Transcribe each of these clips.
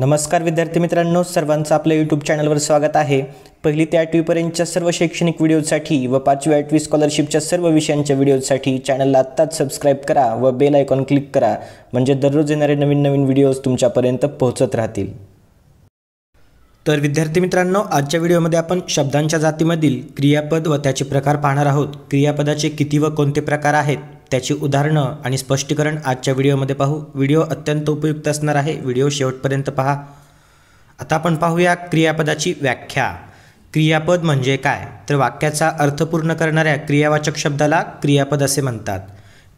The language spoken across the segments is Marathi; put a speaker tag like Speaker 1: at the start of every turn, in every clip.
Speaker 1: नमस्कार विद्यार्थी मित्रांनो सर्वांचं आपल्या यूट्यूब चॅनलवर स्वागत आहे पहिली ते आठवीपर्यंतच्या सर्व शैक्षणिक व्हिडिओसाठी व पाचवी आठवी स्कॉलरशिपच्या सर्व विषयांच्या व्हिडिओसाठी चॅनलला आत्ताच सबस्क्राईब करा व बेल आयकॉन क्लिक करा म्हणजे दररोज येणारे नवीन नवीन व्हिडिओज तुमच्यापर्यंत पोहोचत राहतील तर विद्यार्थी मित्रांनो आजच्या व्हिडिओमध्ये आपण शब्दांच्या जातीमधील क्रियापद व त्याचे प्रकार पाहणार आहोत क्रियापदाचे किती व कोणते प्रकार आहेत त्याची उदाहरणं आणि स्पष्टीकरण आजच्या व्हिडिओमध्ये पाहू व्हिडिओ अत्यंत उपयुक्त असणार आहे व्हिडिओ शेवटपर्यंत पहा आता आपण पाहूया क्रियापदाची व्याख्या क्रियापद म्हणजे काय तर वाक्याचा अर्थपूर्ण करणाऱ्या क्रियावाचक शब्दाला क्रियापद असे म्हणतात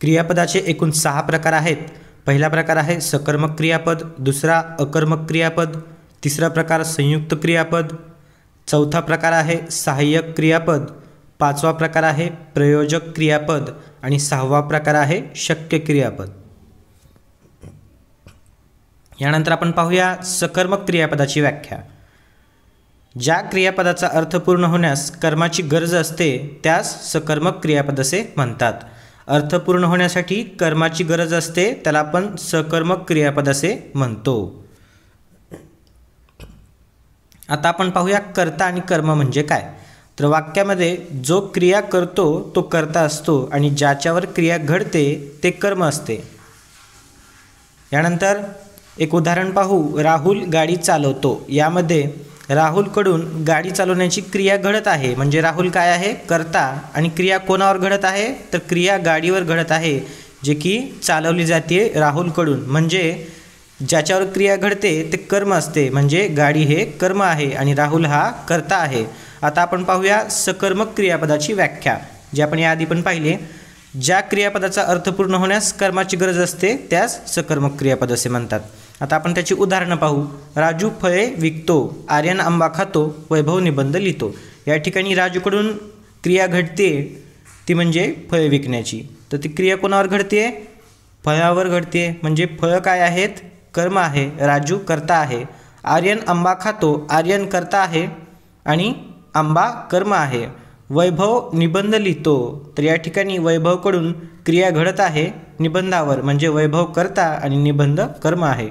Speaker 1: क्रियापदाचे एकूण सहा प्रकार आहेत पहिला प्रकार आहे सकर्मक क्रियापद दुसरा अकर्मक क्रियापद तिसरा प्रकार संयुक्त क्रियापद चौथा प्रकार आहे सहाय्यक क्रियापद पाचवा प्रकार आहे प्रयोजक क्रियापद आणि सहावा प्रकार आहे शक्य क्रियापद यानंतर आपण पाहूया सकर्मक क्रियापदाची व्याख्या ज्या क्रियापदाचा अर्थ पूर्ण होण्यास कर्माची गरज असते त्यास सकर्मक क्रियापद असे म्हणतात अर्थ पूर्ण होण्यासाठी कर्माची गरज असते त्याला आपण सकर्मक क्रियापद असे म्हणतो आता आपण पाहूया कर्ता आणि कर्म म्हणजे काय तर वाक्यामध्ये जो क्रिया करतो तो करता असतो आणि ज्याच्यावर क्रिया घडते ते कर्म असते यानंतर एक उदाहरण पाहू राहुल गाडी चालवतो यामध्ये राहुलकडून गाडी चालवण्याची क्रिया घडत आहे म्हणजे राहुल काय आहे करता आणि क्रिया कोणावर घडत आहे तर क्रिया गाडीवर घडत आहे जे की चालवली जाते राहुलकडून म्हणजे ज्याच्यावर क्रिया घडते ते कर्म असते म्हणजे गाडी हे कर्म आहे आणि राहुल हा करता आहे आता आपण पाहूया सकर्मक क्रियापदाची व्याख्या जी आपण याआधी पण पाहिले ज्या क्रियापदाचा अर्थ पूर्ण होण्यास कर्माची गरज असते त्यास सकर्मक क्रियापद असे म्हणतात आता आपण त्याची उदाहरणं पाहू राजू फळे विकतो आर्यन आंबा खातो वैभव निबंध लिहितो या ठिकाणी राजूकडून क्रिया घडते ती म्हणजे फळे विकण्याची तर ती क्रिया कोणावर घडते फळावर घडते म्हणजे फळं काय आहेत कर्म आहे राजू करता आहे आर्यन आंबा खातो आर्यन करता आहे आणि आंबा कर्म आहे वैभव निबंध लिहितो तर या ठिकाणी वैभवकडून क्रिया घडत आहे निबंधावर म्हणजे वैभव करता आणि निबंध कर्म आहे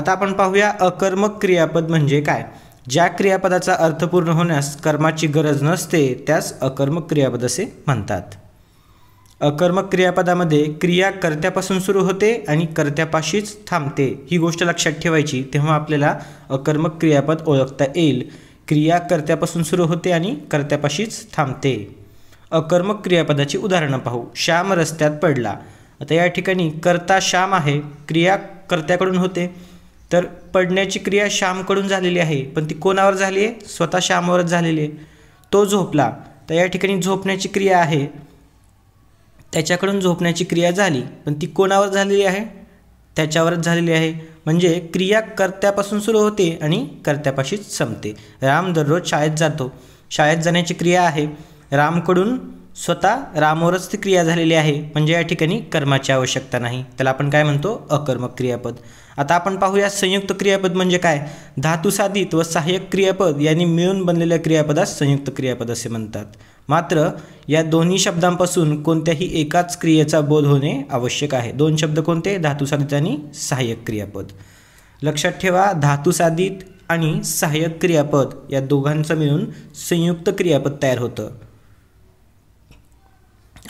Speaker 1: आता आपण पाहूया अकर्मक क्रियापद म्हणजे काय ज्या क्रियापदाचा अर्थ पूर्ण होण्यास कर्माची गरज नसते त्यास अकर्मक क्रियापद असे म्हणतात अकर्मक क्रियापदामध्ये क्रिया कर्त्यापासून सुरू होते आणि कर्त्यापाशीच थांबते ही गोष्ट लक्षात ठेवायची तेव्हा आपल्याला अकर्मक क्रियापद ओळखता येईल क्रिया कर्त्यापासून सुरू होते आणि कर्त्यापाशीच थांबते अकर्मक क्रियापदाची उदाहरणं पाहू श्याम रस्त्यात पडला आता या ठिकाणी कर्ता श्याम आहे क्रिया कर्त्याकडून होते तर पडण्याची क्रिया श्यामकडून झालेली आहे पण ती कोणावर झाली आहे स्वतः श्यामावरच झालेली आहे तो झोपला तर या ठिकाणी झोपण्याची क्रिया आहे त्याच्याकडून झोपण्याची क्रिया झाली पण ती कोणावर झालेली आहे त्याच्यावरच झालेली आहे म्हणजे क्रिया कर्त्यापासून सुरू होते आणि कर्त्यापाशीच संपते राम दररोज शाळेत जातो शाळेत जाण्याची क्रिया आहे रामकडून स्वतः रामोरच ती क्रिया झालेली आहे म्हणजे या ठिकाणी कर्माची आवश्यकता नाही त्याला आपण काय म्हणतो अकर्मक क्रियापद आता आपण पाहूया संयुक्त क्रियापद म्हणजे काय धातुसाधित व सहाय्यक क्रियापद यांनी मिळून बनलेल्या क्रियापदास संयुक्त क्रियापद असे म्हणतात मात्र या दोन्ही शब्दांपासून कोणत्याही एकाच क्रियेचा बोध होणे आवश्यक आहे दोन शब्द कोणते धातुसाधित आणि सहाय्यक क्रियापद लक्षात ठेवा धातुसाधित आणि सहाय्यक क्रियापद या दोघांचं मिळून संयुक्त क्रियापद तयार होतं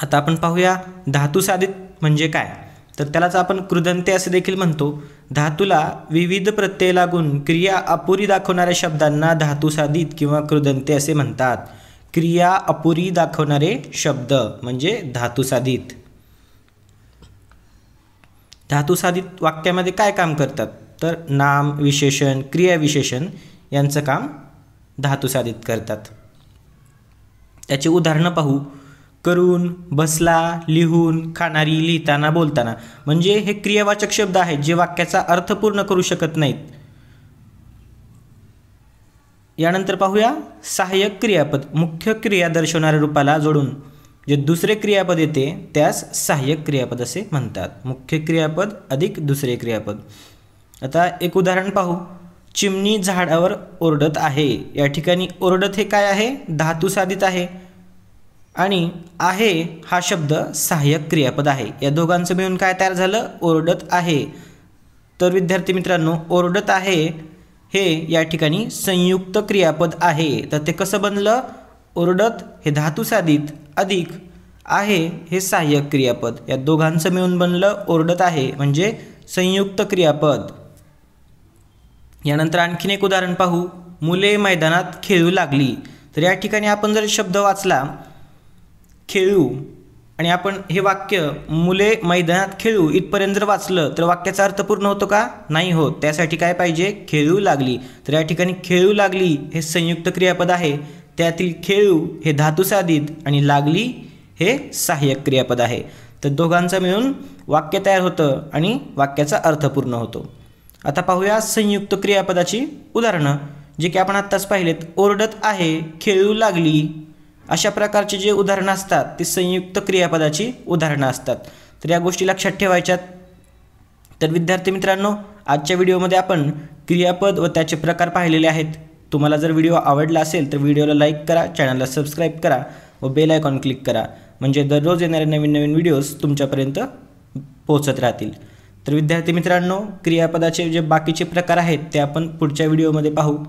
Speaker 1: आता आपण पाहूया धातू साधित म्हणजे काय तर त्यालाच आपण कृदंते असे देखील म्हणतो धातूला विविध प्रत्यय लागून क्रिया अपुरी दाखवणाऱ्या शब्दांना धातुसाधित किंवा कृदंते असे म्हणतात क्रिया अपुरी दाखवणारे शब्द म्हणजे धातुसाधित धातुसाधित वाक्यामध्ये काय काम करतात तर नाम विशेषण क्रियाविशेषण यांचं काम धातुसाधित करतात त्याचे उदाहरणं पाहू करून बसला लिहून खाणारी लिहिताना बोलताना म्हणजे हे क्रियावाचक शब्द आहेत जे वाक्याचा अर्थ पूर्ण करू शकत नाहीत यानंतर पाहूया सहाय्यक क्रियापद मुख्य क्रिया दर्शवणाऱ्या रूपाला जोडून जे दुसरे क्रियापद येते त्यास सहाय्यक क्रियापद असे म्हणतात मुख्य क्रियापद अधिक दुसरे क्रियापद आता एक उदाहरण पाहू चिमणी झाडावर ओरडत आहे या ठिकाणी ओरडत हे काय आहे धातू साधित आहे आणि आहे हा शब्द सहाय्यक क्रियापद आहे या दोघांचं मिळून काय तयार झालं ओरडत आहे तर विद्यार्थी मित्रांनो ओरडत आहे हे या ठिकाणी संयुक्त क्रियापद आहे तर ते कसं बनलं ओरडत हे धातुसाधित अधिक आहे हे सहाय्यक क्रियापद या दोघांचं मिळून बनलं ओरडत आहे म्हणजे संयुक्त क्रियापद यानंतर आणखीन एक उदाहरण पाहू मुले मैदानात खेळू लागली तर या ठिकाणी आपण जर शब्द वाचला खेळू आणि आपण हे वाक्य मुले मैदानात खेळू इथपर्यंत जर वाचलं तर वाक्याचा अर्थ पूर्ण होतो का नाही होत त्यासाठी काय पाहिजे खेळू लागली तर या ठिकाणी खेळू लागली हे संयुक्त क्रियापद आहे त्यातील खेळू हे धातुसाधित आणि लागली हे सहाय्यक क्रियापद आहे तर दोघांचं मिळून वाक्य तयार होतं आणि वाक्याचा अर्थ पूर्ण होतो आता पाहूया संयुक्त क्रियापदाची उदाहरणं जे की आपण आत्ताच पाहिलेत ओरडत आहे खेळू लागली अशा प्रकारचे जे उदाहरणं असतात ती संयुक्त क्रियापदाची उदाहरणं असतात तर या गोष्टी लक्षात ठेवायच्यात तर विद्यार्थी मित्रांनो आजच्या व्हिडिओमध्ये आपण क्रियापद व त्याचे प्रकार पाहिलेले आहेत तुम्हाला जर व्हिडिओ आवडला असेल तर व्हिडिओला लाईक करा चॅनलला सबस्क्राईब करा व बेल आयकॉन क्लिक करा म्हणजे दररोज येणारे नवीन नवीन व्हिडिओज तुमच्यापर्यंत पोहोचत राहतील तर विद्यार्थी मित्रांनो क्रियापदाचे जे बाकीचे प्रकार आहेत ते आपण पुढच्या व्हिडिओमध्ये पाहू